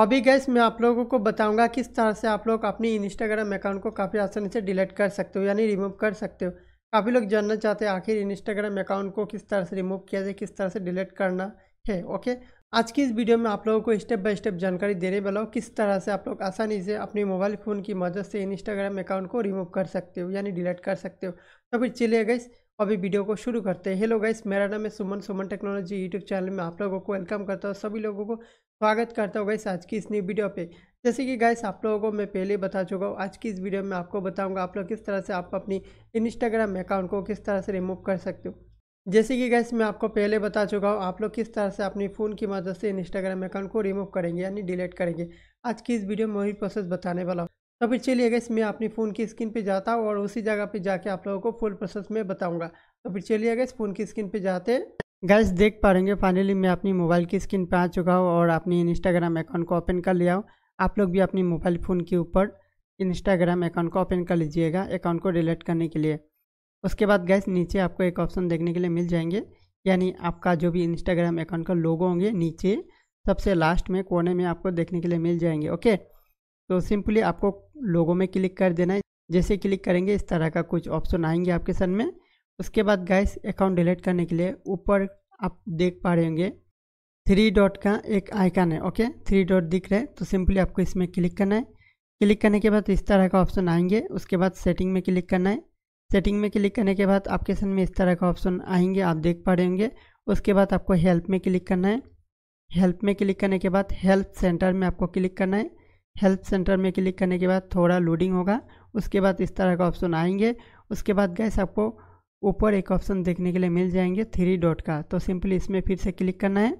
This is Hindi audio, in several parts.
अभी गैस मैं आप लोगों को बताऊंगा किस तरह से आप लोग अपनी इंस्टाग्राम अकाउंट को काफ़ी आसानी से डिलीट कर सकते हो यानी रिमूव कर सकते हो काफ़ी लोग जानना चाहते हैं आखिर इंस्टाग्राम अकाउंट को किस तरह से रिमूव किया जाए किस तरह से डिलीट करना है ओके आज की इस वीडियो में आप लोगों को स्टेप बाय स्टेप जानकारी देने वाला हूँ किस तरह से आप लोग आसानी से अपने मोबाइल फ़ोन की मदद से इंस्टाग्राम अकाउंट को रिमूव कर सकते हो यानी डिलीट कर सकते हो तो फिर चलिए गैस अभी वीडियो को शुरू करते हैं हेलो गाइस मेरा नाम है Suman Suman technology YouTube channel में आप लोगों को वेलकम करता हूँ सभी लोगों को स्वागत करता हूँ गाइस आज की इस न्यू वीडियो पे जैसे कि गाइस आप लोगों को मैं पहले बता चुका हूँ आज की इस वीडियो में आपको बताऊँगा आप लोग किस तरह से आप अपनी इंस्टाग्राम अकाउंट को किस तरह से रिमूव कर सकते हो जैसे कि गैस मैं आपको पहले बता चुका हूँ आप लोग किस तरह से अपने फ़ोन की मदद से इंस्टाग्राम अकाउंट को रिमूव करेंगे यानी डिलीट करेंगे आज की इस वीडियो में वही प्रोसेस बताने वाला हूँ तो फिर चलिए गैस मैं अपने फ़ोन की स्क्रीन पे जाता हूँ और उसी जगह पे जाके आप लोगों को फुल प्रोसेस में बताऊंगा तो फिर चलिए गैस फ़ोन की स्क्रीन पे जाते गैस देख पा रहेंगे फाइनली मैं अपनी मोबाइल की स्क्रीन पे आ चुका हूँ और अपनी इंस्टाग्राम अकाउंट को ओपन कर लिया हूँ आप लोग भी अपनी मोबाइल फ़ोन के ऊपर इंस्टाग्राम अकाउंट को ओपन कर लीजिएगा अकाउंट को डिलीट करने के लिए उसके बाद गैस नीचे आपको एक ऑप्शन देखने के लिए मिल जाएंगे यानी आपका जो भी इंस्टाग्राम अकाउंट का लोगो होंगे नीचे सबसे लास्ट में कोने में आपको देखने के लिए मिल जाएंगे ओके तो सिंपली आपको लोगों में क्लिक कर देना है जैसे क्लिक करेंगे इस तरह का कुछ ऑप्शन आएंगे आपके सन में उसके बाद गैस अकाउंट डिलीट करने के लिए ऊपर आप देख पा रहे होंगे थ्री डॉट का एक आइकन है ओके थ्री डॉट दिख रहा है तो सिंपली आपको इसमें क्लिक करना है क्लिक करने के बाद इस तरह का ऑप्शन आएंगे उसके बाद सेटिंग में क्लिक करना है सेटिंग में क्लिक करने के बाद आपके सन में इस तरह का ऑप्शन आएंगे आप देख पा रहे होंगे उसके बाद आपको हेल्प में क्लिक करना है हेल्प में क्लिक करने के बाद हेल्प सेंटर में आपको क्लिक करना है हेल्प सेंटर में क्लिक करने के बाद थोड़ा लोडिंग होगा उसके बाद इस तरह का ऑप्शन आएंगे उसके बाद गैस आपको ऊपर एक ऑप्शन देखने के लिए मिल जाएंगे थ्री डॉट का तो सिंपली इसमें फिर से क्लिक करना है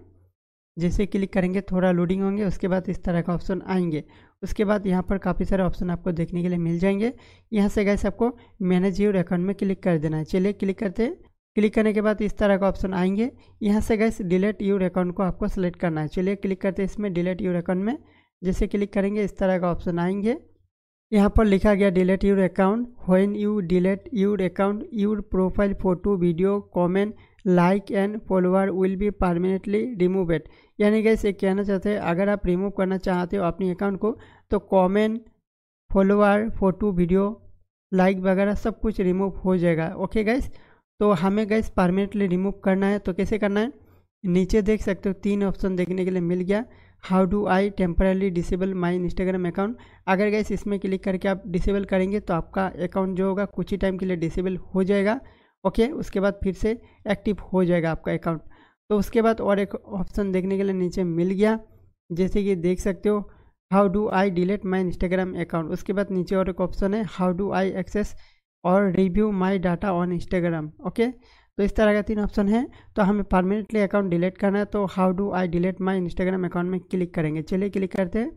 जैसे क्लिक करेंगे थोड़ा लोडिंग होंगे उसके बाद इस तरह का ऑप्शन आएंगे उसके बाद यहाँ पर काफ़ी सारे ऑप्शन आपको देखने के लिए मिल जाएंगे यहाँ से गैस आपको मैनेज योर अकाउंट में क्लिक कर देना है चलिए क्लिक करते क्लिक करने के बाद इस तरह का ऑप्शन आएंगे यहाँ से गैस डिलीट योर अकाउंट को आपको सेलेक्ट करना है चलिए क्लिक करते इसमें डिलीट योर अकाउंट में जैसे क्लिक करेंगे इस तरह का ऑप्शन आएंगे यहाँ पर लिखा गया delete your account when you delete your account your profile photo video comment like and follower will be permanently removed यानी गैस ये कहना चाहते हैं अगर आप रिमूव करना चाहते हो अपने अकाउंट को तो comment follower photo video like वगैरह सब कुछ रिमूव हो जाएगा ओके गैस तो हमें गैस परमानेंटली रिमूव करना है तो कैसे करना है नीचे देख सकते हो तीन ऑप्शन देखने के लिए मिल गया how do I temporarily disable my Instagram account अगर गैस इसमें क्लिक करके आप डिसेबल करेंगे तो आपका अकाउंट जो होगा कुछ ही टाइम के लिए डिसेबल हो जाएगा ओके उसके बाद फिर से एक्टिव हो जाएगा आपका अकाउंट तो उसके बाद और एक ऑप्शन देखने के लिए नीचे मिल गया जैसे कि देख सकते हो how do I delete my Instagram account उसके बाद नीचे और एक ऑप्शन है हाउ डू आई एक्सेस और review my data on Instagram okay तो इस तरह का तीन ऑप्शन है तो हमें परमानेंटली अकाउंट डिलीट करना है तो how do I delete my Instagram account में क्लिक करेंगे चलिए क्लिक करते हैं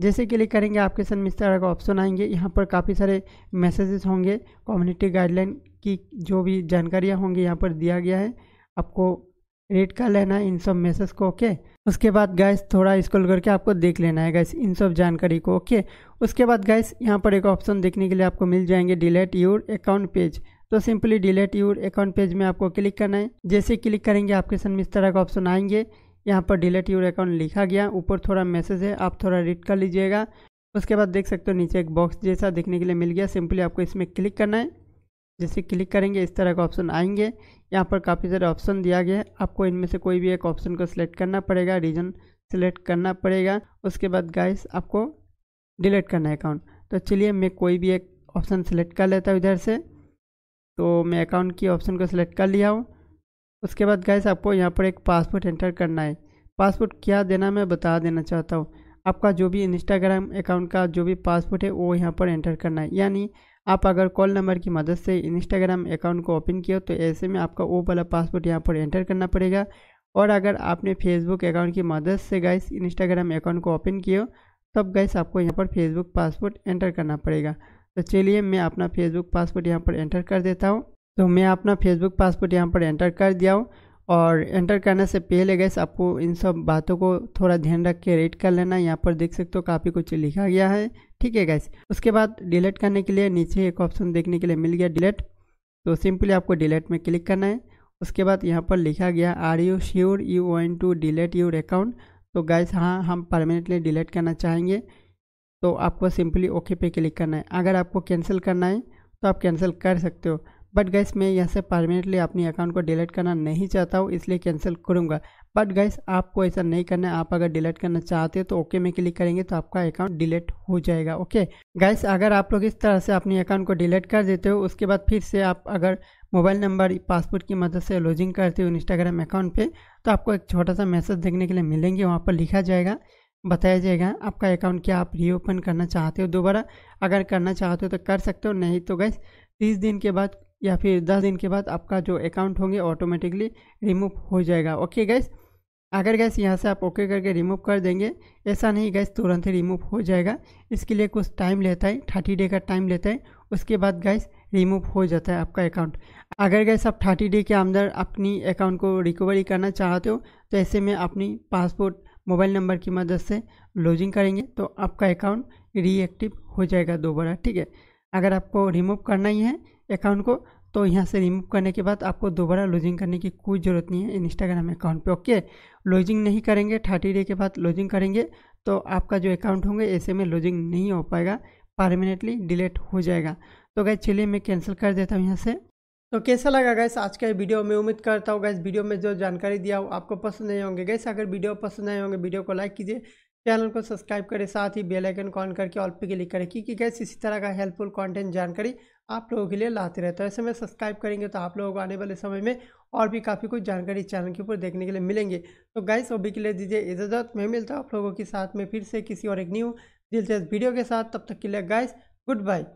जैसे क्लिक करेंगे आपके सामने इस तरह का ऑप्शन आएंगे यहाँ पर काफ़ी सारे मैसेजेस होंगे कम्युनिटी गाइडलाइन की जो भी जानकारियाँ होंगी यहाँ पर दिया गया है आपको रेड कर लेना है इन सब मैसेज को ओके उसके बाद गैस थोड़ा स्क्रॉल करके आपको देख लेना है गैस इन सब जानकारी को ओके उसके बाद गैस यहाँ पर एक ऑप्शन देखने के लिए आपको मिल जाएंगे डिलेट योर अकाउंट पेज तो simply delete your account page में आपको क्लिक करना है जैसे क्लिक करेंगे आपके सामने इस तरह का ऑप्शन आएंगे यहाँ पर डिलेट यूर अकाउंट लिखा गया ऊपर थोड़ा मैसेज है आप थोड़ा रीड कर लीजिएगा उसके बाद देख सकते हो नीचे एक बॉक्स जैसा देखने के लिए मिल गया सिंपली आपको इसमें क्लिक करना है जैसे क्लिक करेंगे इस तरह का ऑप्शन आएंगे यहाँ पर काफ़ी सारे ऑप्शन दिया गया है आपको इनमें से कोई भी एक ऑप्शन को सिलेक्ट करना पड़ेगा रीजन सिलेक्ट करना पड़ेगा उसके बाद गाइस आपको डिलीट करना है अकाउंट तो चलिए मैं कोई भी एक ऑप्शन सिलेक्ट कर लेता हूँ इधर से तो मैं अकाउंट की ऑप्शन को सिलेक्ट कर लिया हूँ उसके बाद गैस आपको यहाँ पर एक पासपोर्ट एंटर करना है पासपोर्ट क्या देना मैं बता देना चाहता हूँ आपका जो भी इंस्टाग्राम अकाउंट का जो भी पासपोर्ट है वो यहाँ पर एंटर करना है यानी आप अगर कॉल नंबर की मदद से इंस्टाग्राम अकाउंट को ओपन किया तो ऐसे में आपका वो वाला पासपोर्ट यहाँ पर एंटर करना पड़ेगा और अगर आपने फेसबुक अकाउंट की मदद से गैस इंस्टाग्राम अकाउंट को ओपन किया तब गैस आपको यहाँ पर फेसबुक पासपोर्ट एंटर करना पड़ेगा तो चलिए मैं अपना फेसबुक पासवर्ड यहाँ पर एंटर कर देता हूँ तो मैं अपना फेसबुक पासवर्ड यहाँ पर एंटर कर दिया हूँ और एंटर करने से पहले गैस आपको इन सब बातों को थोड़ा ध्यान रख के रेड कर लेना यहाँ पर देख सकते हो काफ़ी कुछ लिखा गया है ठीक है गैस उसके बाद डिलीट करने के लिए नीचे एक ऑप्शन देखने के लिए मिल गया डिलीट तो सिंपली आपको डिलीट में क्लिक करना है उसके बाद यहाँ पर लिखा गया are you sure you want to delete your account तो गैस हाँ हम परमानेंटली डिलीट करना चाहेंगे तो आपको सिंपली ओके पे क्लिक करना है अगर आपको कैंसिल करना है तो आप कैंसिल कर सकते हो बट गैस मैं यहाँ से परमानेंटली अपने अकाउंट को डिलीट करना नहीं चाहता हूँ इसलिए कैंसिल करूँगा बट गैस आपको ऐसा नहीं करना है आप अगर डिलीट करना चाहते हो तो ओके में क्लिक करेंगे तो आपका अकाउंट डिलीट हो जाएगा ओके गैस अगर आप लोग इस तरह से अपने अकाउंट को डिलीट कर देते हो उसके बाद फिर से आप अगर मोबाइल नंबर पासपोर्ट की मदद से लॉजिंग करते हो इंस्टाग्राम अकाउंट पर तो आपको एक छोटा सा मैसेज देखने के लिए मिलेंगे वहाँ पर लिखा जाएगा बताया जाएगा आपका अकाउंट क्या आप रीओपन करना चाहते हो दोबारा अगर करना चाहते हो तो कर सकते हो नहीं तो गैस तीस दिन के बाद या फिर दस दिन के बाद आपका जो अकाउंट होंगे ऑटोमेटिकली रिमूव हो जाएगा ओके गैस अगर गैस यहाँ से आप ओके करके रिमूव कर देंगे ऐसा नहीं गैस तुरंत ही रिमूव हो जाएगा इसके लिए कुछ टाइम लेता है थर्टी डे का टाइम लेता है उसके बाद गैस रिमूव हो जाता है आपका अकाउंट अगर गैस आप थर्टी डे के अंदर अपनी अकाउंट को रिकवरी करना चाहते हो तो ऐसे में अपनी पासपोर्ट मोबाइल नंबर की मदद से लॉजिंग करेंगे तो आपका अकाउंट रीएक्टिव हो जाएगा दोबारा ठीक है अगर आपको रिमूव करना ही है अकाउंट को तो यहाँ से रिमूव करने के बाद आपको दोबारा लॉजिंग करने की कोई ज़रूरत नहीं है इंस्टाग्राम अकाउंट पे ओके लॉजिंग नहीं करेंगे थर्टी डे के बाद लॉजिंग करेंगे तो आपका जो अकाउंट होंगे ऐसे में लॉजिंग नहीं हो पाएगा परमानेंटली डिलीट हो जाएगा तो गए चलिए मैं कैंसिल कर देता हूँ यहाँ से तो कैसा लगा गैस आज का वीडियो मैं उम्मीद करता हूँ गैस वीडियो में जो जानकारी दिया हो आपको पसंद नहीं होंगे गैस अगर वीडियो पसंद आए होंगे वीडियो को लाइक कीजिए चैनल को सब्सक्राइब करें साथ ही बेल आइकन ऑन करके ऑल पे क्लिक करें क्योंकि गैस इसी तरह का हेल्पफुल कंटेंट जानकारी आप लोगों के लिए लाते रहते हो ऐसे में सब्सक्राइब करेंगे तो आप लोगों को आने वाले समय में और भी काफ़ी कुछ जानकारी चैनल के ऊपर देखने के लिए मिलेंगे तो गैस अभी के लिए दीजिए इजाज़त मैं मिलता हूँ आप लोगों के साथ में फिर से किसी और एक न्यू दिलचस्प वीडियो के साथ तब तक के लिए गैस गुड बाय